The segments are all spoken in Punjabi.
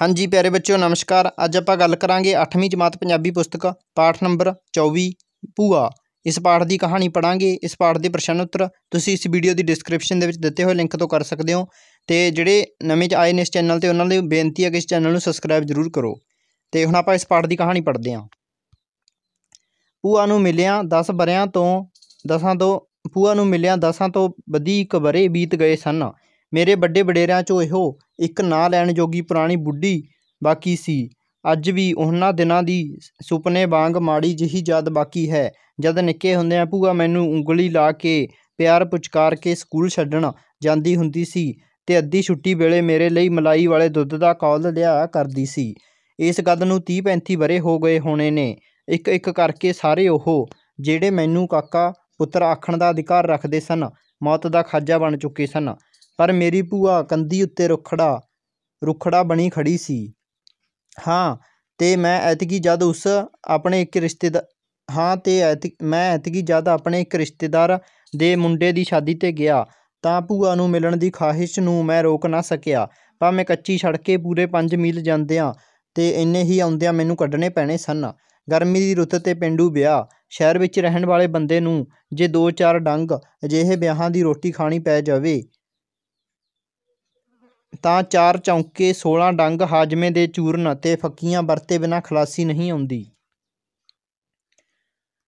ਹਾਂਜੀ ਪਿਆਰੇ ਬੱਚਿਓ ਨਮਸਕਾਰ ਅੱਜ ਆਪਾਂ ਗੱਲ ਕਰਾਂਗੇ 8ਵੀਂ ਜਮਾਤ ਪੰਜਾਬੀ ਪੁਸਤਕ ਪਾਠ ਨੰਬਰ 24 ਭੂਆ ਇਸ ਪਾਠ ਦੀ ਕਹਾਣੀ ਪੜਾਂਗੇ ਇਸ ਪਾਠ ਦੇ ਪ੍ਰਸ਼ਨ ਉੱਤਰ ਤੁਸੀਂ ਇਸ ਵੀਡੀਓ ਦੀ ਡਿਸਕ੍ਰਿਪਸ਼ਨ ਦੇ ਵਿੱਚ ਦਿੱਤੇ ਹੋਏ ਲਿੰਕ ਤੋਂ ਕਰ ਸਕਦੇ ਹੋ ਤੇ ਜਿਹੜੇ ਨਵੇਂ ਚ ਆਏ ਨੇ ਇਸ ਚੈਨਲ ਤੇ ਉਹਨਾਂ ਲਈ ਬੇਨਤੀ ਹੈ ਕਿ ਇਸ ਚੈਨਲ ਨੂੰ ਸਬਸਕ੍ਰਾਈਬ ਜ਼ਰੂਰ ਕਰੋ ਤੇ ਹੁਣ ਆਪਾਂ ਇਸ ਪਾਠ ਦੀ ਕਹਾਣੀ ਪੜਦੇ ਹਾਂ ਭੂਆ ਨੂੰ ਮਿਲਿਆ 10 ਬਰਿਆਂ ਤੋਂ ਦਸਾਂ ਤੋਂ ਭੂਆ ਨੂੰ ਮਿਲਿਆ ਦਸਾਂ ਤੋਂ ਵਧੀ ਇੱਕ ਬਰੇ ਬੀਤ ਗਏ ਸਨ ਮੇਰੇ ਵੱਡੇ ਵਡੇਰਿਆਂ 'ਚੋਂ ਇਹੋ ਇੱਕ ਨਾਂ ਲੈਣ ਜੋਗੀ ਪੁਰਾਣੀ ਬੁੱਢੀ ਬਾਕੀ ਸੀ ਅੱਜ ਵੀ ਉਹਨਾਂ ਦਿਨਾਂ ਦੀ ਸੁਪਨੇ ਵਾਂਗ ਮਾੜੀ ਜਿਹੀ ਯਾਦ ਬਾਕੀ ਹੈ ਜਦ ਨਿੱਕੇ ਹੁੰਦੇ ਆ ਭੂਆ ਮੈਨੂੰ ਉਂਗਲੀ ਲਾ ਕੇ ਪਿਆਰ ਪੁਚਕਾਰ ਕੇ ਸਕੂਲ ਛੱਡਣ ਜਾਂਦੀ ਹੁੰਦੀ ਸੀ ਤੇ ਅੱਧੀ ਛੁੱਟੀ ਵੇਲੇ ਮੇਰੇ ਲਈ ਮਲਾਈ ਵਾਲੇ ਦੁੱਧ ਦਾ ਕੌਲ ਲਿਆ ਕਰਦੀ ਸੀ ਇਸ ਗੱਦ ਨੂੰ 30 35 ਬਰੇ ਹੋ ਗਏ ਹੋਣੇ ਨੇ ਇੱਕ ਇੱਕ ਕਰਕੇ ਸਾਰੇ ਉਹ ਜਿਹੜੇ ਮੈਨੂੰ ਕਾਕਾ ਪੁੱਤਰ ਆਖਣ ਦਾ ਅਧਿਕਾਰ ਰੱਖਦੇ ਸਨ ਮੌਤ ਦਾ ਖਾਜਾ ਬਣ ਚੁੱਕੇ ਸਨ ਪਰ ਮੇਰੀ ਭੂਆ ਕੰਦੀ ਉੱਤੇ ਰੁਖੜਾ ਰੁਖੜਾ ਬਣੀ ਖੜੀ ਸੀ ਹਾਂ ਤੇ ਮੈਂ ਐਤਕੀ ਜਦ ਉਸ ਆਪਣੇ ਇੱਕ ਰਿਸ਼ਤੇਦਾਰ ਹਾਂ ਤੇ ਮੈਂ ਐਤਕੀ ਜਦ ਆਪਣੇ ਇੱਕ ਰਿਸ਼ਤੇਦਾਰ ਦੇ ਮੁੰਡੇ ਦੀ ਸ਼ਾਦੀ 'ਤੇ ਗਿਆ ਤਾਂ ਭੂਆ ਨੂੰ ਮਿਲਣ ਦੀ ਖਾਹਿਸ਼ ਨੂੰ ਮੈਂ ਰੋਕ ਨਾ ਸਕਿਆ ਭਾਵੇਂ ਕੱਚੀ ਸੜਕੇ ਪੂਰੇ 5 ਮੀਲ ਜਾਂਦਿਆਂ ਤੇ ਇੰਨੇ ਹੀ ਆਉਂਦਿਆਂ ਮੈਨੂੰ ਕੱਢਣੇ ਪੈਣੇ ਸਨ ਗਰਮੀ ਦੀ ਰੁੱਤ ਤੇ ਪਿੰਡੂ ਵਿਆਹ ਸ਼ਹਿਰ ਵਿੱਚ ਰਹਿਣ ਵਾਲੇ ਬੰਦੇ ਨੂੰ ਜੇ ਦੋ ਚਾਰ ਡੰਗ ਅਜਿਹੇ ਵਿਆਹਾਂ ਦੀ ਰੋਟੀ ਖਾਣੀ ਪੈ ਜਾਵੇ ਤਾਂ ਚਾਰ ਚੌਂਕੇ 16 ਡੰਗ ਹਾਜਮੇ ਦੇ ਚੂਰਨ ਅਤੇ ਫੱਕੀਆਂ ਵਰਤੇ ਬਿਨਾ ਖਲਾਸੀ ਨਹੀਂ ਆਉਂਦੀ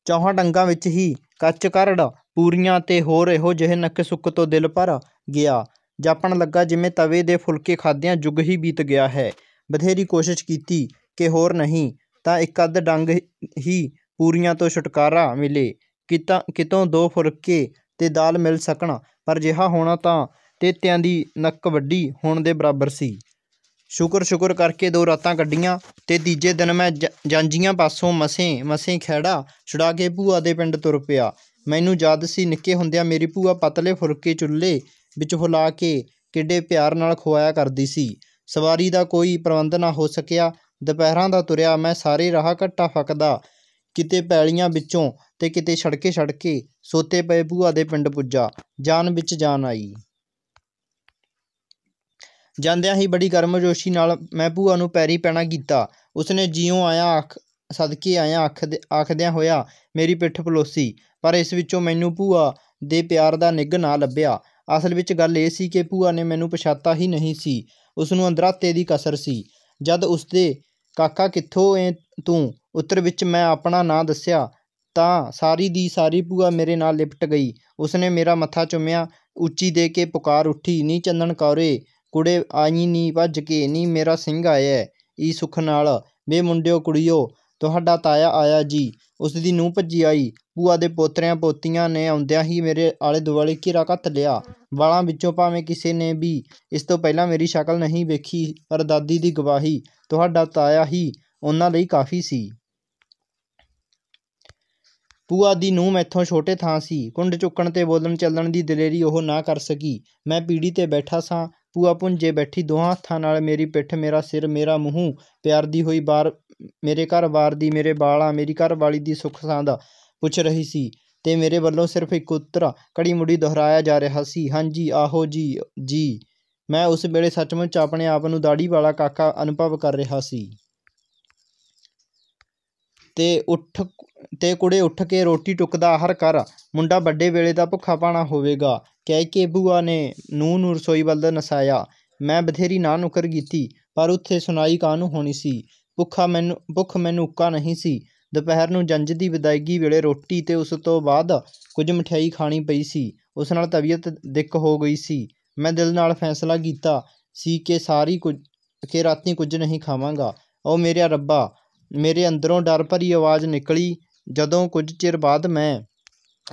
ਚੌਹਾਂ ਡੰਗਾਂ ਵਿੱਚ ਹੀ ਕੱਚ ਕਰੜ ਪੂਰੀਆਂ ਤੇ ਹੋਰ ਇਹੋ ਜਿਹੇ ਨੱਕ ਸੁੱਕ ਤੋਂ ਦਿਲ ਪਰ ਗਿਆ ਜਾਪਣ ਲੱਗਾ ਜਿਵੇਂ ਤਵੇ ਦੇ ਫੁਲਕੇ ਖਾਦਿਆਂ ਜੁਗ ਹੀ ਬੀਤ ਗਿਆ ਹੈ ਬਥੇਰੀ ਕੋਸ਼ਿਸ਼ ਕੀਤੀ ਕਿ ਹੋਰ ਨਹੀਂ ਤਾਂ ਇੱਕ ਅੱਧ ਡੰਗ ਹੀ ਪੂਰੀਆਂ ਤੋਂ ਛੁਟਕਾਰਾ ਮਿਲੇ ਕਿਤਾ ਕਿਤੋਂ ਦੋ ਫੁਲਕੇ ਤੇ ਦਾਲ ਮਿਲ ਸਕਣ ਪਰ ਜਿਹਾ ਹੋਣਾ ਤਾਂ ਤੇਤਿਆਂ ਦੀ ਨੱਕ ਵੱਡੀ ਹੋਣ ਦੇ ਬਰਾਬਰ ਸੀ ਸ਼ੁਕਰ ਸ਼ੁਕਰ ਕਰਕੇ ਦੋ ਰਾਤਾਂ ਕੱਢੀਆਂ ਤੇ ਤੀਜੇ ਦਿਨ ਮੈਂ ਜਾਂਜੀਆਂ ਪਾਸੋਂ ਮਸੇ ਮਸੇ ਖੇੜਾ ਛੁੜਾ ਕੇ ਭੂਆ ਦੇ ਪਿੰਡ ਤੁਰ ਪਿਆ ਮੈਨੂੰ ਯਾਦ ਸੀ ਨਿੱਕੇ ਹੁੰਦਿਆਂ ਮੇਰੀ ਭੂਆ ਪਤਲੇ ਫੁਰਕੇ ਚੁੱਲ੍ਹੇ ਵਿੱਚ ਹੁਲਾ ਕੇ ਕਿੱਡੇ ਪਿਆਰ ਨਾਲ ਖਵਾਇਆ ਕਰਦੀ ਸੀ ਸਵਾਰੀ ਦਾ ਕੋਈ ਪ੍ਰਬੰਧ ਨਾ ਹੋ ਸਕਿਆ ਦੁਪਹਿਰਾਂ ਦਾ ਤੁਰਿਆ ਮੈਂ ਸਾਰੇ ਰਾਹ ਘੱਟਾ ਫੱਕਦਾ ਕਿਤੇ ਪੈਲੀਆਂ ਵਿੱਚੋਂ ਤੇ ਕਿਤੇ ਛੜਕੇ ਛੜਕੇ ਸੋਤੇ ਪਏ ਭੂਆ ਦੇ ਪਿੰਡ ਪੁੱਜਾ ਜਾਨ ਵਿੱਚ ਜਾਨ ਆਈ ਜਾਂਦਿਆਂ ਹੀ ਬੜੀ ਗਰਮਜੋਸ਼ੀ ਨਾਲ ਮੈਂ ਭੂਆ ਨੂੰ ਪੈਰੀ ਪੈਣਾ ਕੀਤਾ ਉਸਨੇ ਜਿਉਂ ਆਇਆ ਅੱਖ ਸਦਕੇ ਆਇਆ ਅੱਖ ਆਖਦਿਆਂ ਹੋਇਆ ਮੇਰੀ ਪਿੱਠ ਪਲੋਸੀ ਪਰ ਇਸ ਵਿੱਚੋਂ ਮੈਨੂੰ ਭੂਆ ਦੇ ਪਿਆਰ ਦਾ ਨਿੱਘ ਨਾ ਲੱਭਿਆ ਅਸਲ ਵਿੱਚ ਗੱਲ ਇਹ ਸੀ ਕਿ ਭੂਆ ਨੇ ਮੈਨੂੰ ਪਛਾਤਾ ਹੀ ਨਹੀਂ ਸੀ ਉਸ ਨੂੰ ਅੰਦਰਾਤੇ ਦੀ ਕਸਰ ਸੀ ਜਦ ਉਸਦੇ ਕਾਕਾ ਕਿੱਥੋਂ ਐ ਤੂੰ ਉੱਤਰ ਵਿੱਚ ਮੈਂ ਆਪਣਾ ਨਾਂ ਦੱਸਿਆ ਤਾਂ ਸਾਰੀ ਦੀ ਸਾਰੀ ਭੂਆ ਮੇਰੇ ਨਾਲ ਲਿਪਟ ਗਈ ਉਸਨੇ ਮੇਰਾ ਮੱਥਾ ਚੁੰਮਿਆ ਉੱਚੀ ਦੇ ਕੇ ਪੁਕਾਰ ਉੱਠੀ ਨੀ ਚੰਦਨ ਕੌਰੇ ਕੁੜੇ ਆਈ ਨੀ ਭੱਜ ਕੇ ਨੀ ਮੇਰਾ ਸਿੰਘ ਆਇਆ ਈ ਸੁਖ ਨਾਲ ਵੇ ਮੁੰਡਿਓ ਕੁੜਿਓ ਤੁਹਾਡਾ ਤਾਇਆ ਆਇਆ ਜੀ ਉਸ ਦੀ ਨੂੰ ਭੱਜੀ ਆਈ ਪੂਆ ਦੇ ਪੋਤਰਿਆਂ ਪੋਤੀਆਂ ਨੇ ਆਉਂਦਿਆਂ ਹੀ ਮੇਰੇ ਆਲੇ ਦੁਆਲੇ ਘੇਰਾ ਘੱਤ ਲਿਆ ਵਾਲਾਂ ਵਿੱਚੋਂ ਭਾਵੇਂ ਕਿਸੇ ਨੇ ਵੀ ਇਸ ਤੋਂ ਪਹਿਲਾਂ ਮੇਰੀ ਸ਼ਕਲ ਨਹੀਂ ਵੇਖੀ ਪਰ ਦਾਦੀ ਦੀ ਗਵਾਹੀ ਤੁਹਾਡਾ ਤਾਇਆ ਹੀ ਉਹਨਾਂ ਲਈ ਕਾਫੀ ਸੀ ਪੂਆ ਦੀ ਨੂੰ ਮੈਥੋਂ ਛੋਟੇ ਥਾਂ ਸੀ ਕੁੰਡ ਚੁੱਕਣ ਤੇ ਬੋਲਣ ਚੱਲਣ ਦੀ ਦਲੇਰੀ ਉਹ ਨਾ ਕਰ ਸਕੀ ਮੈਂ ਪੀੜੀ ਤੇ ਬੈਠਾ ਸਾਂ ਭੂਆ ਪੁੰਜੇ ਬੈਠੀ ਦੋਹਾਂ ਹੱਥਾਂ ਨਾਲ ਮੇਰੀ ਪਿੱਠ ਮੇਰਾ ਸਿਰ ਮੇਰਾ ਮੂੰਹ ਪਿਆਰ ਦੀ ਹੋਈ ਬਾਰ ਮੇਰੇ ਘਰ-ਬਾਰ ਦੀ ਮੇਰੇ ਬਾਲਾਂ ਮੇਰੀ ਘਰਵਾਲੀ ਦੀ ਸੁੱਖ ਸਾਂਦਾ ਪੁੱਛ ਰਹੀ ਸੀ ਤੇ ਮੇਰੇ ਵੱਲੋਂ ਸਿਰਫ਼ ਇੱਕ ਉੱਤਰ ਕੜੀ ਮੁੜੀ ਦੁਹਰਾਇਆ ਜਾ ਰਿਹਾ ਸੀ, "ਹਾਂਜੀ, ਆਹੋ ਜੀ, ਜੀ।" ਮੈਂ ਉਸ ਵੇਲੇ ਸੱਚਮੁੱਚ ਆਪਣੇ ਆਪ ਨੂੰ ਦਾੜੀ ਵਾਲਾ ਕਾਕਾ ਅਨੁਭਵ ਕਰ ਰਿਹਾ ਸੀ। ਤੇ ਉੱਠ ਤੇ ਕੁੜੇ ਉੱਠ ਕੇ ਰੋਟੀ ਟੁਕਦਾ ਆਹਰ ਕਰ ਮੁੰਡਾ ਵੱਡੇ ਵੇਲੇ ਦਾ ਭੁੱਖਾ ਭਾਣਾ ਹੋਵੇਗਾ ਕਹਿ ਕੇ ਬੂਆ ਨੇ ਨੂੰਹ ਨੂੰ ਰਸੋਈ ਵੱਲ ਨਸਾਇਆ ਮੈਂ ਬਥੇਰੀ ਨਾ ਨੁਕਰ ਕੀਤੀ ਪਰ ਉੱਥੇ ਸੁਣਾਈ ਨੂੰ ਹੋਣੀ ਸੀ ਭੁੱਖਾ ਮੈਨੂੰ ਭੁੱਖ ਮੈਨੂੰ ਉੱਕਾ ਨਹੀਂ ਸੀ ਦੁਪਹਿਰ ਨੂੰ ਜੰਜ ਦੀ ਵਿਦਾਇਗੀ ਵੇਲੇ ਰੋਟੀ ਤੇ ਉਸ ਤੋਂ ਬਾਅਦ ਕੁਝ ਮਠਿਆਈ ਖਾਣੀ ਪਈ ਸੀ ਉਸ ਨਾਲ ਤਬੀਅਤ ਦਿੱਕ ਹੋ ਗਈ ਸੀ ਮੈਂ ਦਿਲ ਨਾਲ ਫੈਸਲਾ ਕੀਤਾ ਸੀ ਕਿ ਸਾਰੀ ਕੁਝ ਕਿ ਰਾਤੀ ਕੁਝ ਨਹੀਂ ਖਾਵਾਂਗਾ ਓ ਮੇਰੇ ਰੱਬਾ ਮੇਰੇ ਅੰਦਰੋਂ ਡਰ ਭਰੀ ਆਵਾਜ਼ ਨਿਕਲੀ ਜਦੋਂ ਕੁਝ ਚਿਰ ਬਾਅਦ ਮੈਂ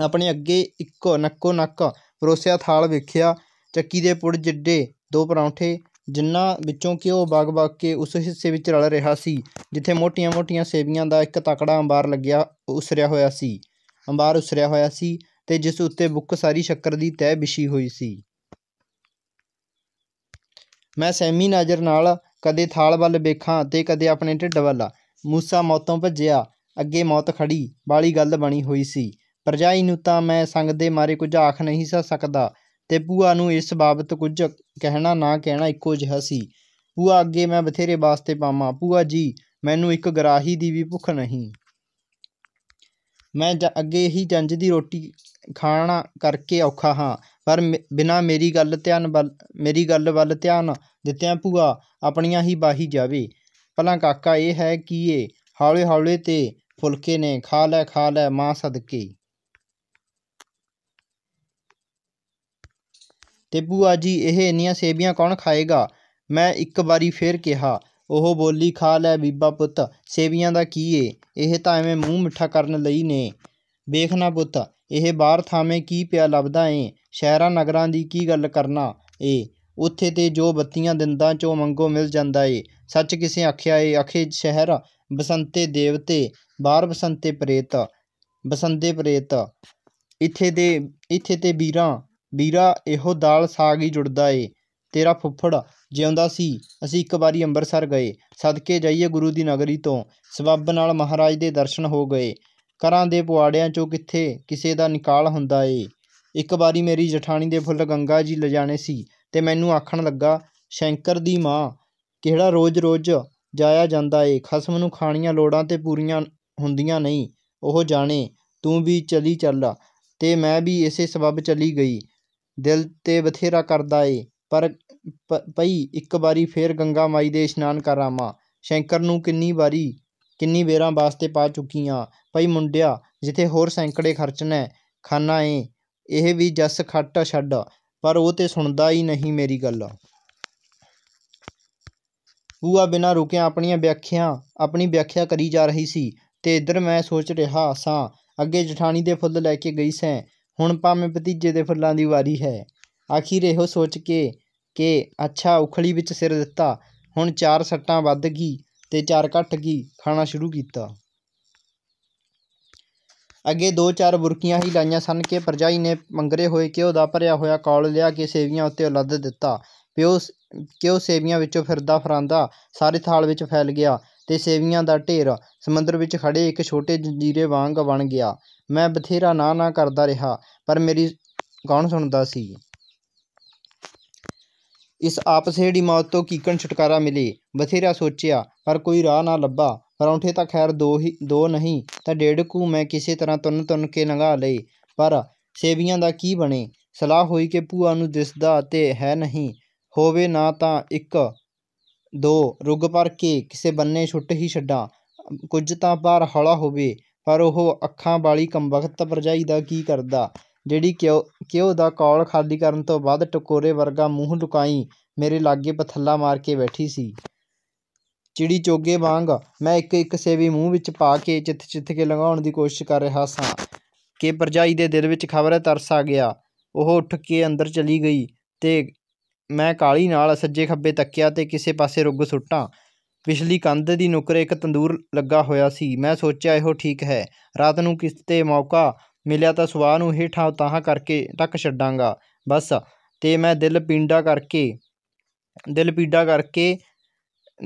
ਆਪਣੇ ਅੱਗੇ ਇੱਕੋ ਨੱਕੋ ਨੱਕ ਪਰੋਸਿਆ ਥਾਲ ਵੇਖਿਆ ਚੱਕੀ ਦੇ ਪੁੜ ਜਿੱਡੇ ਦੋ ਪਰੌਂਠੇ ਜਿੰਨਾ ਵਿੱਚੋਂ ਕਿ ਉਹ ਵਗ-ਵਗ ਕੇ ਉਸ ਹਿੱਸੇ ਵਿੱਚ ਰਲ ਰਿਹਾ ਸੀ ਜਿੱਥੇ ਮੋਟੀਆਂ-ਮੋਟੀਆਂ ਸੇਵੀਆਂ ਦਾ ਇੱਕ ਤਕੜਾ ਅੰਬਾਰ ਲੱਗਿਆ ਉਸਰਿਆ ਹੋਇਆ ਸੀ ਅੰਬਾਰ ਉਸਰਿਆ ਹੋਇਆ ਸੀ ਤੇ ਜਿਸ ਉੱਤੇ ਬੁੱਕ ਸਾਰੀ ਸ਼ੱਕਰ ਦੀ ਤਹਿ ਵਿਛੀ ਹੋਈ ਸੀ ਮੈਂ ਸਹਿਮੀ ਨਜ਼ਰ ਨਾਲ ਕਦੇ ਥਾਲ ਵੱਲ ਵੇਖਾਂ ਤੇ ਕਦੇ ਆਪਣੇ ਢਿੱਡ ਵੱਲ ਮੂਸਾ ਮੌਤੋਂ ਭੱਜਿਆ ਅੱਗੇ ਮੌਤ ਖੜੀ ਬਾਲੀ ਗੱਲ ਬਣੀ ਹੋਈ ਸੀ ਪਰਜਾਈ ਨੂੰ ਤਾਂ ਮੈਂ ਸੰਗ ਦੇ ਮਾਰੇ ਕੁਝ ਆਖ ਨਹੀਂ ਸਾ ਸਕਦਾ ਤੇ ਪੂਆ ਨੂੰ ਇਸ ਬਾਬਤ ਕੁਝ ਕਹਿਣਾ ਨਾ ਕਹਿਣਾ ਇੱਕੋ ਜਿਹਾ ਸੀ ਪੂਆ ਅੱਗੇ ਮੈਂ ਬਥੇਰੇ ਵਾਸਤੇ ਪਾਵਾਂ ਪੂਆ ਜੀ ਮੈਨੂੰ ਇੱਕ ਗਰਾਹੀ ਦੀ ਵੀ ਭੁੱਖ ਨਹੀਂ ਮੈਂ ਅੱਗੇ ਹੀ ਜੰਜ ਦੀ ਰੋਟੀ ਖਾਣਾ ਕਰਕੇ ਔਖਾ ਹਾਂ ਪਰ ਬਿਨਾ ਮੇਰੀ ਗੱਲ ਧਿਆਨ ਮੇਰੀ ਗੱਲ ਵੱਲ ਧਿਆਨ ਦਿੱਤਿਆਂ ਪੂਆ ਆਪਣੀਆਂ ਹੀ ਬਾਹੀ ਜਾਵੇ ਭਲਾ ਕਾਕਾ ਇਹ ਹੈ ਕੀ ਏ ਹੌਲੇ ਹੌਲੇ ਤੇ ਫੁਲਕੇ ਨੇ ਖਾ ਲੈ ਖਾ ਲੈ ਮਾਂ ਸਦਕੇ ਤੇ ਬੂਆ ਜੀ ਇਹ ਇੰਨੀਆਂ ਸੇਬੀਆਂ ਕੌਣ ਖਾਏਗਾ ਮੈਂ ਇੱਕ ਵਾਰੀ ਫੇਰ ਕਿਹਾ ਉਹ ਬੋਲੀ ਖਾ ਲੈ ਬੀਬਾ ਪੁੱਤ ਸੇਬੀਆਂ ਦਾ ਕੀ ਏ ਇਹ ਤਾਂ ਐਵੇਂ ਮੂੰਹ ਮਿੱਠਾ ਕਰਨ ਲਈ ਨੇ ਵੇਖਣਾ ਪੁੱਤ ਇਹ ਬਾਹਰ ਥਾਵੇਂ ਕੀ ਪਿਆ ਲੱਭਦਾ ਏ ਸ਼ਹਿਰਾਂ ਨਗਰਾਂ ਦੀ ਕੀ ਗੱਲ ਕਰਨਾ ਏ ਉੱਥੇ ਤੇ ਜੋ ਬੱਤੀਆਂ ਦਿੰਦਾ ਚੋਂ ਮੰਗੋ ਮਿਲ ਜਾਂਦਾ ਏ ਸੱਚ ਕਿਸੇ ਆਖਿਆ ਏ ਆਖੇ ਸ਼ਹਿਰ ਬਸੰਤੇ ਦੇਵਤੇ ਬਾਹਰ ਬਸੰਤੇ ਪ੍ਰੇਤ ਬਸੰਦੇ ਪ੍ਰੇਤ ਇੱਥੇ ਦੇ ਇੱਥੇ ਤੇ ਵੀਰਾ ਵੀਰਾ ਇਹੋ ਦਾਲ ਸਾਗ ਹੀ ਜੁੜਦਾ ਏ ਤੇਰਾ ਫੁੱਫੜ ਜਿਉਂਦਾ ਸੀ ਅਸੀਂ ਇੱਕ ਵਾਰੀ ਅੰਮ੍ਰਿਤਸਰ ਗਏ ਸਦਕੇ ਜਾਈਏ ਗੁਰੂ ਦੀ ਨਗਰੀ ਤੋਂ ਸਬੱਬ ਨਾਲ ਮਹਾਰਾਜ ਦੇ ਦਰਸ਼ਨ ਹੋ ਗਏ ਕਰਾਂ ਦੇ ਪੁਆੜਿਆਂ ਚੋਂ ਕਿੱਥੇ ਕਿਸੇ ਦਾ ਨਿਕਾਲ ਹੁੰਦਾ ਏ ਇੱਕ ਵਾਰੀ ਮੇਰੀ ਜਠਾਣੀ ਦੇ ਫੁੱਲ ਗੰਗਾ ਜੀ ਲਿਜਾਣੇ ਸੀ ਤੇ ਮੈਨੂੰ ਆਖਣ ਲੱਗਾ ਸ਼ੰਕਰ ਦੀ ਮਾਂ ਕਿਹੜਾ ਰੋਜ਼-ਰੋਜ਼ ਜਾਇਆ ਜਾਂਦਾ ਏ। ਖਸਮ ਨੂੰ ਖਾਣੀਆਂ ਲੋੜਾਂ ਤੇ ਪੂਰੀਆਂ ਹੁੰਦੀਆਂ ਨਹੀਂ, ਉਹ ਜਾਣੇ। ਤੂੰ ਵੀ ਚਲੀ ਚੱਲ, ਤੇ ਮੈਂ ਵੀ ਇਸੇ ਸਬਬ ਚਲੀ ਗਈ। ਦਿਲ ਤੇ ਬਥੇਰਾ ਕਰਦਾ ਏ, ਪਰ ਪਈ ਇੱਕ ਵਾਰੀ ਫੇਰ ਗੰਗਾ ਮਾਈ ਦੇ ਇਸ਼ਨਾਨ ਕਰ ਆਵਾਂ। ਸ਼ੰਕਰ ਨੂੰ ਕਿੰਨੀ ਵਾਰੀ, ਕਿੰਨੀ ਵੇਰਾਂ ਵਾਸਤੇ ਪਾ ਚੁੱਕੀਆਂ ਪਈ ਮੁੰਡਿਆ, ਜਿੱਥੇ ਹੋਰ ਸੈਂਕੜੇ ਖਰਚਣੇ ਖਾਣਾ ਏ ਇਹ ਵੀ ਜਸ ਖੱਟ ਛੱਡ। ਪਰ ਉਹ ਤੇ ਸੁਣਦਾ ਹੀ ਨਹੀਂ ਮੇਰੀ ਗੱਲ। ਭੂਆ ਬਿਨਾ ਰੁਕਿਆ ਆਪਣੀਆਂ ਵਿਆਖਿਆ ਆਪਣੀ ਵਿਆਖਿਆ ਕਰੀ ਜਾ ਰਹੀ ਸੀ ਤੇ ਇਧਰ ਮੈਂ ਸੋਚ ਰਿਹਾ ਸਾਂ ਅੱਗੇ ਜਠਾਣੀ ਦੇ ਫੁੱਲ ਲੈ ਕੇ ਗਈ ਸੈਂ ਹੁਣ ਪਾਵੇਂ ਭਤੀਜੇ ਦੇ ਫੁੱਲਾਂ ਦੀ ਵਾਰੀ ਹੈ ਆਖੀਰ ਇਹੋ ਸੋਚ ਕੇ ਕਿ ਅੱਛਾ ਉਖਲੀ ਵਿੱਚ ਸਿਰ ਦਿੱਤਾ ਹੁਣ ਚਾਰ ਸੱਟਾਂ ਵੱਧ ਗਈ ਤੇ ਚਾਰ ਘਟ ਗਈ ਖਾਣਾ ਸ਼ੁਰੂ ਕੀਤਾ ਅੱਗੇ ਦੋ ਚਾਰ ਬੁਰਕੀਆਂ ਹੀ ਲਾਈਆਂ ਸਨ ਕਿ ਪਰਜਾਈ ਨੇ ਮੰਗਰੇ ਹੋਏ ਘਿਓ ਦਾ ਭਰਿਆ ਹੋਇਆ ਕੌਲ ਲਿਆ ਕੇ ਸੇਵੀਆਂ ਉੱਤੇ ਉਲੱਦ ਦਿੱਤਾ ਪਿਓ ਕਿਉ ਸੇਵੀਆਂ ਵਿੱਚੋਂ ਫਿਰਦਾ ਫਰਾਂਦਾ ਸਾਰੇ ਥਾਲ ਵਿੱਚ ਫੈਲ ਗਿਆ ਤੇ ਸੇਵੀਆਂ ਦਾ ਢੇਰ ਸਮੁੰਦਰ ਵਿੱਚ ਖੜੇ ਇੱਕ ਛੋਟੇ ਜੰਜੀਰੇ ਵਾਂਗ ਬਣ ਗਿਆ ਮੈਂ ਬਥੇਰਾ ਨਾ ਨਾ ਕਰਦਾ ਰਿਹਾ ਪਰ ਮੇਰੀ ਕੌਣ ਸੁਣਦਾ ਸੀ ਇਸ ਆਪਸੇੜੀ ਮੌਤ ਤੋਂ ਕੀਕਣ ਛੁਟਕਾਰਾ ਮਿਲੇ ਬਥੇਰਾ ਸੋਚਿਆ ਪਰ ਕੋਈ ਰਾਹ ਨਾ ਲੱਭਾ ਪਰੌਂਠੇ ਤਾਂ ਖੈਰ ਦੋ ਹੀ ਦੋ ਨਹੀਂ ਤਾਂ ਡੇਢ ਕੁ ਮੈਂ ਕਿਸੇ ਤਰ੍ਹਾਂ ਤੁੰਨ ਤੁੰਨ ਕੇ ਲੰਘਾ ਲਈ ਪਰ ਸੇਵੀਆਂ ਦਾ ਕੀ ਬਣੇ ਸਲਾਹ ਹੋਈ ਕਿ ਭੂਆ ਨੂੰ ਦਿਸਦਾ ਤੇ ਹੈ ਨਹੀਂ ਹੋਵੇ ਨਾ ਤਾਂ ਇੱਕ ਦੋ ਰੁਗ ਪਰ ਕੇ ਕਿਸੇ ਬੰਨੇ ਛੁੱਟ ਹੀ ਛੱਡਾਂ ਕੁਝ ਤਾਂ ਬਾਹਰ ਹੌਲਾ ਹੋਵੇ ਪਰ ਉਹ ਅੱਖਾਂ ਵਾਲੀ ਕੰਬਖਤ ਪਰਜਾਈ ਦਾ ਕੀ ਕਰਦਾ ਜਿਹੜੀ ਕਿਉ ਕਿਉ ਦਾ ਕੌਲ ਖਾਲੀ ਕਰਨ ਤੋਂ ਬਾਅਦ ਟਕੋਰੇ ਵਰਗਾ ਮੂੰਹ ਲੁਕਾਈ ਮੇਰੇ ਲਾਗੇ ਪਥੱਲਾ ਮਾਰ ਕੇ ਬੈਠੀ ਸੀ ਚਿੜੀ ਚੋਗੇ ਵਾਂਗ ਮੈਂ ਇੱਕ ਇੱਕ ਸੇਵੀ ਮੂੰਹ ਵਿੱਚ ਪਾ ਕੇ ਚਿੱਥ ਚਿੱਥ ਕੇ ਲੰਘਾਉਣ ਦੀ ਕੋਸ਼ਿਸ਼ ਕਰ ਰਿਹਾ ਸਾਂ ਕਿ ਪਰਜਾਈ ਦੇ ਦਿਲ ਵਿੱਚ ਖਬਰ ਤਰਸ ਆ ਗਿਆ ਉਹ ਉੱਠ ਕੇ ਅੰਦਰ ਚਲੀ ਗਈ ਤੇ ਮੈਂ ਕਾਲੀ ਨਾਲ ਸੱਜੇ ਖੱਬੇ ਤੱਕਿਆ ਤੇ ਕਿਸੇ ਪਾਸੇ ਰੁੱਗ ਸੁੱਟਾਂ ਪਿਛਲੀ ਕੰਧ ਦੀ ਨੁਕਰੇ ਇੱਕ ਤੰਦੂਰ ਲੱਗਾ ਹੋਇਆ ਸੀ ਮੈਂ ਸੋਚਿਆ ਇਹੋ ਠੀਕ ਹੈ ਰਾਤ ਨੂੰ ਕਿਸਤੇ ਮੌਕਾ ਮਿਲਿਆ ਤਾਂ ਸਵਾਹ ਨੂੰ ਹੇਠਾਂ ਉਤਾਹਾਂ ਕਰਕੇ ਟੱਕ ਛੱਡਾਂਗਾ ਬਸ ਤੇ ਮੈਂ ਦਿਲ ਪਿੰਡਾ ਕਰਕੇ ਦਿਲ ਪੀਡਾ ਕਰਕੇ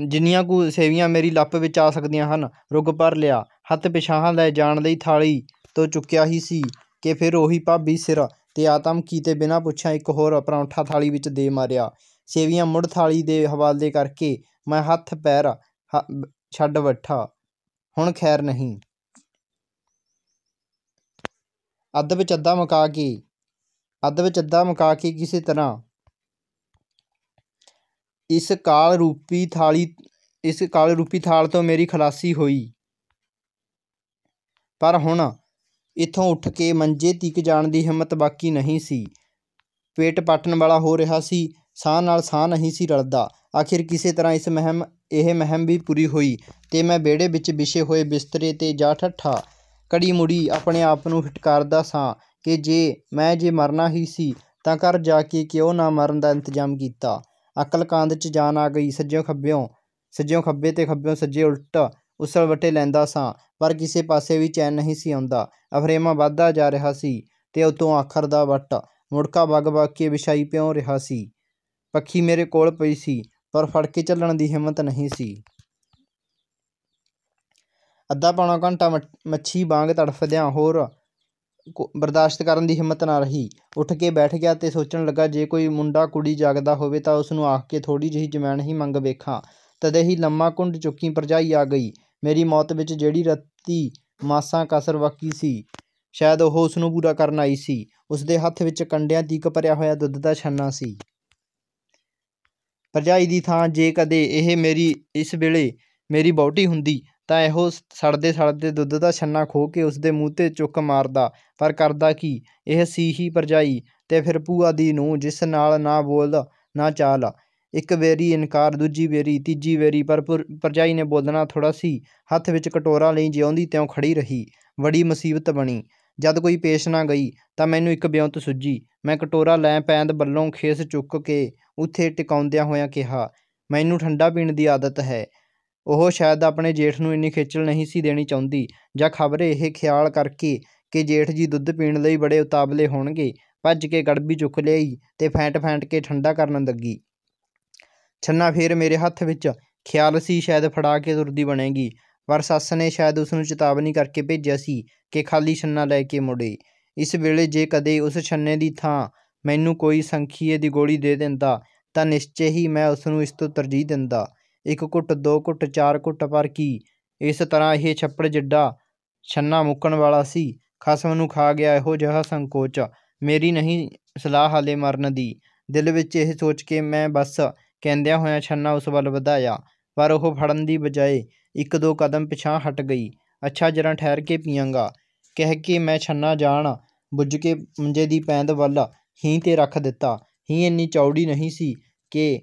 ਜਿੰਨੀਆਂ ਕੁ ਸੇਵੀਆਂ ਮੇਰੀ ਲੱਪ ਵਿੱਚ ਆ ਸਕਦੀਆਂ ਹਨ ਰੁੱਗ ਪਰ ਲਿਆ ਹੱਥ ਪਿਛਾਹਾਂ ਲੈ ਜਾਣ ਲਈ ਥਾਲੀ ਤੋਂ ਚੁੱਕਿਆ ਹੀ ਸੀ ਕਿ ਫਿਰ ਉਹੀ ਭਾਬੀ ਸਿਰ ਤੇ ਆਤਮ ਕੀਤੇ ਬਿਨਾਂ ਪੁੱਛਿਆ ਇੱਕ ਹੋਰ ਪਰੌਂਠਾ ਥਾਲੀ ਵਿੱਚ ਦੇ ਮਾਰਿਆ ਸੇਵੀਆਂ ਮੁੜ ਥਾਲੀ ਦੇ ਹਵਾਲੇ ਕਰਕੇ ਮੈਂ ਹੱਥ ਪੈਰ ਛੱਡ ਬੱਠਾ ਹੁਣ ਖੈਰ ਨਹੀਂ ਅੱਧ ਵਿੱਚ ਅੱਧਾ ਮੁਕਾ ਕੇ ਅੱਧ ਵਿੱਚ ਅੱਧਾ ਮੁਕਾ ਕੇ ਕਿਸੇ ਤਰ੍ਹਾਂ ਇਸ ਕਾਲ ਰੂਪੀ ਥਾਲੀ ਇਸ ਕਾਲ ਰੂਪੀ ਥਾਲ ਤੋਂ ਮੇਰੀ ਖਲਾਸੀ ਹੋਈ ਪਰ ਹੁਣ ਇਥੋਂ ਉੱਠ ਕੇ ਮੰਜੇ ਤੀਕ ਜਾਣ ਦੀ ਹਿੰਮਤ ਬਾਕੀ ਨਹੀਂ ਸੀ ਪੇਟ ਪਾਟਣ ਵਾਲਾ ਹੋ ਰਿਹਾ ਸੀ ਸਾਹ ਨਾਲ ਸਾਹ ਨਹੀਂ ਸੀ ਰਲਦਾ ਆਖਿਰ ਕਿਸੇ ਤਰ੍ਹਾਂ ਇਸ ਮਹਿਮ ਇਹ ਮਹਿਮ ਵੀ ਪੂਰੀ ਹੋਈ ਤੇ ਮੈਂ ਬੇੜੇ ਵਿੱਚ ਵਿਛੇ ਹੋਏ ਬਿਸਤਰੇ ਤੇ ਜਾ ਠੱਠਾ ਕੜੀ ਮੁੜੀ ਆਪਣੇ ਆਪ ਨੂੰ ਫਟਕਾਰਦਾ ਸਾਂ ਕਿ ਜੇ ਮੈਂ ਜੇ ਮਰਨਾ ਹੀ ਸੀ ਤਾਂ ਘਰ ਜਾ ਕੇ ਕਿਉਂ ਨਾ ਮਰਨ ਦਾ ਇੰਤਜ਼ਾਮ ਕੀਤਾ ਅਕਲ ਕਾਂਦ 'ਚ ਜਾਨ ਆ ਗਈ ਸੱਜਿਓਂ ਖੱਬਿਓਂ ਸੱਜਿਓਂ ਖੱਬੇ ਤੇ ਖੱਬਿਓਂ ਸੱਜੇ ਉਲਟ ਉਸਲ ਵਟੇ ਲੈਂਦਾ ਸਾਂ ਪਰ ਕਿਸੇ ਪਾਸੇ ਵੀ ਚੈਨ ਨਹੀਂ ਸੀ ਆਉਂਦਾ ਅਫਰੇਮਾ ਵੱਧਦਾ ਜਾ ਰਿਹਾ ਸੀ ਤੇ ਉਤੋਂ ਆਖਰ ਦਾ ਵੱਟ ਮੁੜਕਾ ਬਗਬਾਕੀ ਵਗ ਕੇ ਵਿਛਾਈ ਪਿਉ ਰਿਹਾ ਸੀ ਪੱਖੀ ਮੇਰੇ ਕੋਲ ਪਈ ਸੀ ਪਰ ਫੜ ਕੇ ਚੱਲਣ ਦੀ ਹਿੰਮਤ ਨਹੀਂ ਸੀ ਅੱਧਾ ਪੌਣਾ ਘੰਟਾ ਮੱਛੀ ਬਾਂਗ ਤੜਫਦਿਆਂ ਹੋਰ ਬਰਦਾਸ਼ਤ ਕਰਨ ਦੀ ਹਿੰਮਤ ਨਾ ਰਹੀ ਉੱਠ ਕੇ ਬੈਠ ਗਿਆ ਤੇ ਸੋਚਣ ਲੱਗਾ ਜੇ ਕੋਈ ਮੁੰਡਾ ਕੁੜੀ ਜਾਗਦਾ ਹੋਵੇ ਤਾਂ ਉਸ ਨੂੰ ਆਖ ਕੇ ਥੋੜੀ ਜਿਹੀ ਜਮੈਣ ਹੀ ਮੰਗ ਵੇਖਾਂ ਤਦੇ ਹੀ ਲੰਮਾ ਕੁੰਡ ਚੁੱਕੀ ਪਰਜਾਈ ਆ ਗਈ ਮੇਰੀ ਮੌਤ ਵਿੱਚ ਜਿਹੜੀ ਰੱਤੀ ਮਾਸਾਂ ਕਸਰ ਵਕੀ ਸੀ ਸ਼ਾਇਦ ਉਹ ਉਸ ਨੂੰ ਪੂਰਾ ਕਰਨ ਆਈ ਸੀ ਉਸ ਦੇ ਹੱਥ ਵਿੱਚ ਕੰਡਿਆਂ ਤੀਕ ਭਰਿਆ ਹੋਇਆ ਦੁੱਧ ਦਾ ਛੰਨਾ ਸੀ ਪਰਜਾਈ ਦੀ ਥਾਂ ਜੇ ਕਦੇ ਇਹ ਮੇਰੀ ਇਸ ਵੇਲੇ ਮੇਰੀ ਬੌਟੀ ਹੁੰਦੀ ਤਾਂ ਇਹੋ ਸੜਦੇ ਸੜਦੇ ਦੁੱਧ ਦਾ ਛੰਨਾ ਖੋ ਕੇ ਉਸ ਦੇ ਮੂੰਹ ਤੇ ਚੁੱਕ ਮਾਰਦਾ ਪਰ ਕਰਦਾ ਕੀ ਇਹ ਸੀ ਹੀ ਪਰਜਾਈ ਤੇ ਫਿਰ ਪੂਆ ਦੀ ਨੂੰ ਜਿਸ ਨਾਲ ਨਾ ਬੋਲਦਾ ਨਾ ਚਾਲ ਇੱਕ ਵੇਰੀ ਇਨਕਾਰ ਦੂਜੀ ਵੇਰੀ ਤੀਜੀ ਵੇਰੀ ਪਰ ਪਰਜਾਈ ਨੇ ਬੋਲਣਾ ਥੋੜਾ ਸੀ ਹੱਥ ਵਿੱਚ ਕਟੋਰਾ ਲਈ ਜਿਉਂਦੀ ਤਿਉਂ ਖੜੀ ਰਹੀ ਬੜੀ ਮੁਸੀਬਤ ਬਣੀ ਜਦ ਕੋਈ ਪੇਸ਼ ਨਾ ਗਈ ਤਾਂ ਮੈਨੂੰ ਇੱਕ ਬਿਉਂਤ ਸੁੱਝੀ ਮੈਂ ਕਟੋਰਾ ਲੈ ਪੈਂਦ ਵੱਲੋਂ ਖੇਸ ਚੁੱਕ ਕੇ ਉੱਥੇ ਟਿਕਾਉਂਦਿਆਂ ਹੋਇਆਂ ਕਿਹਾ ਮੈਨੂੰ ਠੰਡਾ ਪੀਣ ਦੀ ਆਦਤ ਹੈ ਉਹ ਸ਼ਾਇਦ ਆਪਣੇ ਜੇਠ ਨੂੰ ਇੰਨੀ ਖੇਚਲ ਨਹੀਂ ਸੀ ਦੇਣੀ ਚਾਹੁੰਦੀ ਜਾਂ ਖਬਰੇ ਇਹ ਖਿਆਲ ਕਰਕੇ ਕਿ ਜੇਠ ਜੀ ਦੁੱਧ ਪੀਣ ਲਈ ਬੜੇ ਉਤਾਵਲੇ ਹੋਣਗੇ ਭੱਜ ਕੇ ਗੜਬੀ ਚੁੱਕ ਲਈ ਤੇ ਫੈਂਟ ਫੈਂਟ ਕੇ ਠੰਡਾ ਕਰਨ ਲੱਗੀ ਛੰਨਾ ਫੇਰ ਮੇਰੇ ਹੱਥ ਵਿੱਚ ਖਿਆਲ ਸੀ ਸ਼ਾਇਦ ਫੜਾ ਕੇ ਦੁਰਦੀ ਬਣੇਗੀ ਪਰ ਸੱਸ ਨੇ ਸ਼ਾਇਦ ਉਸ ਨੂੰ ਚੇਤਾਵਨੀ ਕਰਕੇ ਭੇਜਿਆ ਸੀ ਕਿ ਖਾਲੀ ਛੰਨਾ ਲੈ ਕੇ ਮੁੜੇ ਇਸ ਵੇਲੇ ਜੇ ਕਦੇ ਉਸ ਛੰਨੇ ਦੀ ਥਾਂ ਮੈਨੂੰ ਕੋਈ ਸੰਖੀਏ ਦੀ ਗੋਲੀ ਦੇ ਦਿੰਦਾ ਤਾਂ ਨਿਸ਼ਚੈ ਹੀ ਮੈਂ ਉਸ ਨੂੰ ਇਸ ਤੋਂ ਤਰਜੀਹ ਦਿੰਦਾ ਇੱਕ ਘੁੱਟ ਦੋ ਘੁੱਟ ਚਾਰ ਘੁੱਟ ਪਰ ਕੀ ਇਸ ਤਰ੍ਹਾਂ ਇਹ ਛੱਪੜ ਜਿੱਡਾ ਛੰਨਾ ਮੁੱਕਣ ਵਾਲਾ ਸੀ ਖਸਮ ਨੂੰ ਖਾ ਗਿਆ ਇਹੋ ਜਿਹਾ ਸੰਕੋਚ ਮੇਰੀ ਨਹੀਂ ਸਲਾਹ ਹਲੇ ਮਰਨ ਦੀ ਦਿਲ ਵਿੱਚ ਇਹ ਸੋਚ ਕੇ ਮੈਂ ਬਸ ਕਹਿੰਦਿਆਂ ਹੋਇਆਂ ਛੰਨਾ ਉਸ ਵੱਲ ਵਧਾਇਆ ਪਰ ਉਹ ਫੜਨ ਦੀ ਬਜਾਏ ਇੱਕ ਦੋ ਕਦਮ ਪਿਛਾਂ ਹਟ ਗਈ ਅੱਛਾ ਜਰਾ ਠਹਿਰ ਕੇ ਪੀਵਾਂਗਾ ਕਹਿ ਕੇ ਮੈਂ ਛੰਨਾ ਜਾਣ ਬੁੱਝ ਕੇ ਮੰਜੇ ਦੀ ਪੈਂਦ ਵੱਲ ਹੀ 'ਤੇ ਰੱਖ ਦਿੱਤਾ ਹੀ ਇੰਨੀ ਚੌੜੀ ਨਹੀਂ ਸੀ ਕਿ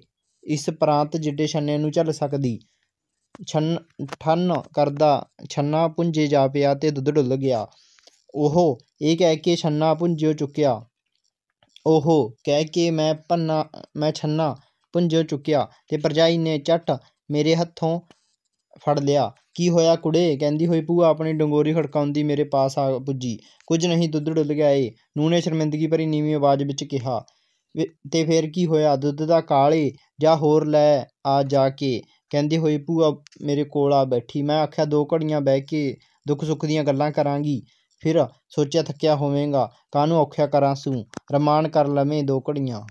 ਇਸ ਪ੍ਰਾਂਤ ਜਿੱਡੇ ਛੰਨੇ ਨੂੰ ਝੱਲ ਸਕਦੀ ਛੰਨ ਠੰਨ ਕਰਦਾ ਛੰਨਾ ਪੁੰਜੇ ਜਾ ਪਿਆ ਤੇ ਦੁੱਧ ਡੁੱਲ ਗਿਆ ਉਹ ਇਹ ਕਹਿ ਕੇ ਛੰਨਾ ਪੁੰਜਿਓ ਚੁੱਕਿਆ ਉਹ ਕਹਿ ਕੇ ਮੈਂ ਪੰਨਾ ਮੈਂ ਛੰਨਾ ਪੁੰਜ ਚੁੱਕਿਆ ਤੇ ਪਰਜਾਈ ਨੇ ਚੱਟ ਮੇਰੇ ਹੱਥੋਂ ਫੜ ਲਿਆ ਕੀ ਹੋਇਆ ਕੁੜੇ ਕਹਿੰਦੀ ਹੋਈ ਭੂਆ ਆਪਣੀ ਡੰਗੋਰੀ ਖੜਕਾਉਂਦੀ ਮੇਰੇ ਪਾਸ ਆ ਪੁੱਜੀ ਕੁਝ ਨਹੀਂ ਦੁੱਧ ਡੁੱਲ ਗਿਆ ਏ ਨੂੰ ਨੇ ਸ਼ਰਮਿੰਦਗੀ ਭਰੀ ਨੀਵੀਂ ਆਵਾਜ਼ ਵਿੱਚ ਕਿਹਾ ਤੇ ਫੇਰ ਕੀ ਹੋਇਆ ਦੁੱਧ ਦਾ ਕਾਲੇ ਜਾਂ ਹੋਰ ਲੈ ਆ ਜਾ ਕੇ ਕਹਿੰਦੀ ਹੋਈ ਭੂਆ ਮੇਰੇ ਕੋਲ ਆ ਬੈਠੀ ਮੈਂ ਆਖਿਆ ਦੋ ਘੜੀਆਂ ਬਹਿ ਕੇ ਦੁੱਖ ਸੁੱਖ ਦੀਆਂ ਗੱਲਾਂ ਕਰਾਂਗੀ ਫਿਰ ਸੋਚਿਆ ਥੱਕਿਆ ਹੋਵੇਂਗਾ ਕਾਹਨੂੰ ਔਖਿਆ ਕਰਾਂ ਸੂ ਰਮਾਨ ਕਰ ਲਵੇਂ ਦੋ ਘੜੀਆਂ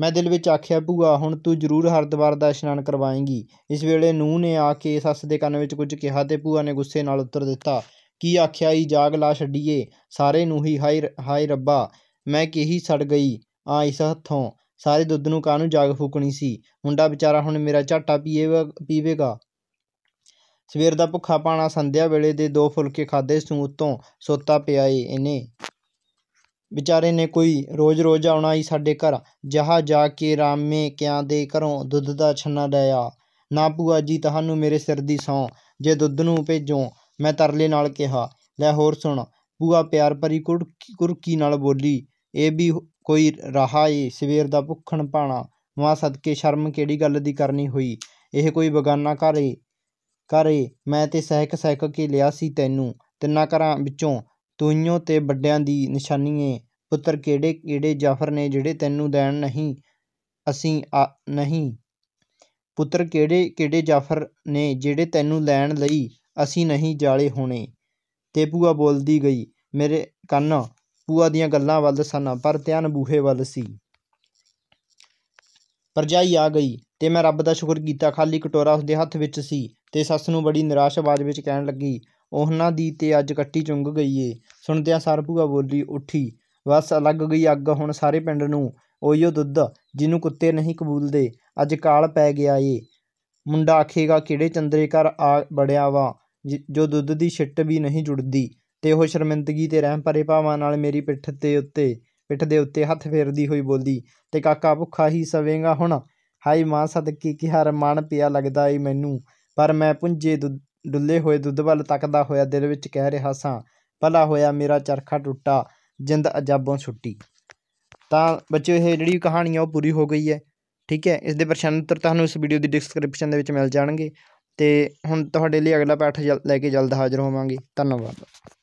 ਮੈਂ ਦਿਲ ਵਿੱਚ ਆਖਿਆ ਭੂਆ ਹੁਣ ਤੂੰ ਜ਼ਰੂਰ ਹਰਦਵਾਰ ਦਾ ਇਸ਼ਨਾਨ ਕਰਵਾਏਂਗੀ ਇਸ ਵੇਲੇ ਨੂੰ ਨੇ ਆ ਕੇ ਸੱਸ ਦੇ ਕੰਨ ਵਿੱਚ ਕੁਝ ਕਿਹਾ ਤੇ ਭੂਆ ਨੇ ਗੁੱਸੇ ਨਾਲ ਉੱਤਰ ਦਿੱਤਾ ਕੀ ਆਖਿਆ ਈ ਜਾਗ ਲਾ ਛੱਡੀਏ ਸਾਰੇ ਨੂੰ ਹੀ ਹਾਈ ਹਾਈ ਰੱਬਾ ਮੈਂ ਕਿਹੀ ਸੜ ਗਈ ਆ ਇਸ ਹੱਥੋਂ ਸਾਰੇ ਦੁੱਧ ਨੂੰ ਕਾਹਨੂੰ ਜਾਗ ਫੂਕਣੀ ਸੀ ਮੁੰਡਾ ਵਿਚਾਰਾ ਹੁਣ ਮੇਰਾ ਝਾਟਾ ਪੀਏਗਾ ਪੀਵੇਗਾ ਸਵੇਰ ਦਾ ਭੁੱਖਾ ਪਾਣਾ ਸੰਧਿਆ ਵੇਲੇ ਦੇ ਦੋ ਫੁਲਕੇ ਖਾਦੇ ਸੂਤ ਤੋਂ ਸੋਤਾ ਪਿਆ ਇਹਨੇ ਵਿਚਾਰੇ ਨੇ ਕੋਈ ਰੋਜ਼-ਰੋਜ਼ ਆਉਣਾ ਹੀ ਸਾਡੇ ਘਰ। ਜਹਾ ਜਾ ਕੇ ਰਾਮੇ ਕਿਆਂ ਦੇ ਘਰੋਂ ਦੁੱਧ ਦਾ ਛੰਨਾ ਲੈ ਆ। ਨਾ ਭੂਆ ਜੀ ਤੁਹਾਨੂੰ ਮੇਰੇ ਸਿਰ ਦੀ ਸੌਂ ਜੇ ਦੁੱਧ ਨੂੰ ਭੇਜੋਂ। ਮੈਂ ਤਰਲੇ ਨਾਲ ਕਿਹਾ। ਲੈ ਹੋਰ ਸੁਣ। ਭੂਆ ਪਿਆਰ ਭਰੀ ਕੁਰਕੀ ਨਾਲ ਬੋਲੀ, ਇਹ ਵੀ ਕੋਈ ਰਾਹ ਏ ਸਵੇਰ ਦਾ ਭੁੱਖਣ ਪਾਣਾ ਮਾਂ ਸਦਕੇ ਸ਼ਰਮ ਕਿਹੜੀ ਗੱਲ ਦੀ ਕਰਨੀ ਹੋਈ। ਇਹ ਕੋਈ ਬਗਾਨਾ ਘਰੇ ਘਰੇ ਮੈਂ ਤੇ ਸਹਿਕ-ਸਹਿਕ ਕੇ ਲਿਆ ਸੀ ਤੈਨੂੰ, ਤਿੰਨਾਂ ਘਰਾਂ ਵਿੱਚੋਂ। ਤੂਈਓਂ ਤੇ ਵੱਡਿਆਂ ਦੀ ਨਿਸ਼ਾਨੀ ਏ ਪੁੱਤਰ ਕਿਹੜੇ ਕਿਹੜੇ ਜ਼ਾਫ਼ਰ ਨੇ ਜਿਹੜੇ ਤੈਨੂੰ ਦੇਣ ਨਹੀਂ ਅਸੀਂ ਆ ਨਹੀਂ ਪੁੱਤਰ ਕਿਹੜੇ ਕਿਹੜੇ ਜ਼ਾਫ਼ਰ ਨੇ ਜਿਹੜੇ ਤੈਨੂੰ ਲੈਣ ਲਈ ਅਸੀਂ ਨਹੀਂ ਜਾਲੇ ਹੋਣੇ ਤੇ ਭੂਆ ਬੋਲਦੀ ਗਈ ਮੇਰੇ ਕੰਨ ਭੂਆ ਦੀਆਂ ਗੱਲਾਂ ਵੱਲ ਸਨ ਪਰ ਧਿਆਨ ਬੂਹੇ ਵੱਲ ਸੀ ਪਰਜਾਈ ਆ ਗਈ ਤੇ ਮੈਂ ਰੱਬ ਦਾ ਸ਼ੁਕਰ ਕੀਤਾ ਖਾਲੀ ਕਟੋਰਾ ਉਸਦੇ ਹੱਥ ਵਿੱਚ ਸੀ ਤੇ ਸੱਸ ਨੂੰ ਬੜੀ ਨਿਰਾਸ਼ ਆਵਾਜ਼ ਵਿੱਚ ਕਹਿਣ ਲੱਗੀ ਉਹਨਾਂ ਦੀ ਤੇ ਅੱਜ ਕੱਟੀ ਚੁੰਗ ਗਈ ਏ ਸੁਣਦਿਆਂ ਸਾਰ ਭੂਆ ਬੋਲੀ ਉੱਠੀ ਬਸ ਲੱਗ ਗਈ ਅੱਗ ਹੁਣ ਸਾਰੇ ਪਿੰਡ ਨੂੰ ਉਹੀਓ ਦੁੱਧ ਜਿਹਨੂੰ ਕੁੱਤੇ ਨਹੀਂ ਕਬੂਲਦੇ ਅੱਜ ਕਾਲ ਪੈ ਗਿਆ ਏ ਮੁੰਡਾ ਆਖੇਗਾ ਕਿਹੜੇ ਚੰਦਰੇ ਘਰ ਆ ਬੜਿਆ ਵਾ ਜੋ ਦੁੱਧ ਦੀ ਛਿੱਟ ਵੀ ਨਹੀਂ ਜੁੜਦੀ ਤੇ ਉਹ ਸ਼ਰਮਿੰਦਗੀ ਤੇ ਰਹਿਮ ਭਰੇ ਭਾਵਾਂ ਨਾਲ ਮੇਰੀ ਪਿੱਠ ਤੇ ਉੱਤੇ ਪਿੱਠ ਦੇ ਉੱਤੇ ਹੱਥ ਫੇਰਦੀ ਹੋਈ ਬੋਲੀ ਤੇ ਕਾਕਾ ਭੁੱਖਾ ਹੀ ਸਵੇਗਾ ਹੁਣ ਹਾਈ ਮਾਂ ਸਦਕੀ ਕੀ ਹਰ ਮਨ ਪਿਆ ਲੱਗਦਾ ਏ ਮੈਨੂੰ ਪਰ ਮੈਂ ਪੁੰਜੇ ਦੁੱਧ ਡੁੱਲੇ ਹੋਏ ਦੁੱਧ ਵੱਲ ਤੱਕਦਾ ਹੋਇਆ ਦਿਲ ਵਿੱਚ ਕਹਿ ਰਿਹਾ ਸਾਂ ਭਲਾ ਹੋਇਆ ਮੇਰਾ ਚਰਖਾ ਟੁੱਟਾ ਜਿੰਦ ਅਜਾਬੋਂ ਛੁੱਟੀ ਤਾਂ ਬੱਚਿਓ ਇਹ ਜਿਹੜੀ ਕਹਾਣੀ ਆ ਉਹ ਪੂਰੀ ਹੋ ਗਈ ਹੈ ਠੀਕ ਹੈ ਇਸ ਦੇ ਪ੍ਰਸ਼ਨ ਉੱਤਰ ਤੁਹਾਨੂੰ ਇਸ ਵੀਡੀਓ ਦੀ ਡਿਸਕ੍ਰਿਪਸ਼ਨ ਦੇ ਵਿੱਚ ਮਿਲ ਜਾਣਗੇ ਤੇ ਹੁਣ ਤੁਹਾਡੇ ਲਈ ਅਗਲਾ ਪਾਠ ਲੈ ਕੇ ਜਲਦ ਹਾਜ਼ਰ ਹੋਵਾਂਗੇ ਧੰਨਵਾਦ